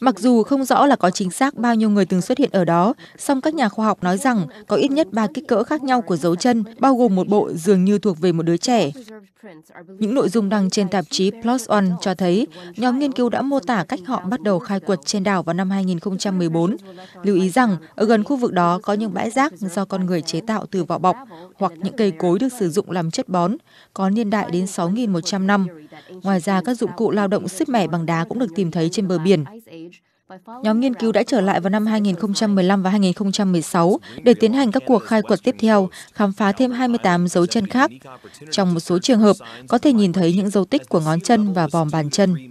Mặc dù không rõ là có chính xác bao nhiêu người từng xuất hiện ở đó, song các nhà khoa học nói rằng có ít nhất ba kích cỡ khác nhau của dấu chân, bao gồm một bộ dường như thuộc về một đứa trẻ. Những nội dung đăng trên tạp chí Plus One cho thấy nhóm nghiên cứu đã mô tả cách họ bắt đầu khai quật trên đảo vào năm 2014. Lưu ý rằng ở gần khu vực đó có những bãi rác do con người chế tạo từ vỏ bọc hoặc những cây cối được sử dụng làm chất bón, có niên đại đến 6.100 năm. Ngoài ra, các dụng cụ lao động xếp mẻ bằng đá cũng được tìm thấy trên bờ biển. Nhóm nghiên cứu đã trở lại vào năm 2015 và 2016 để tiến hành các cuộc khai quật tiếp theo, khám phá thêm 28 dấu chân khác. Trong một số trường hợp, có thể nhìn thấy những dấu tích của ngón chân và vòm bàn chân.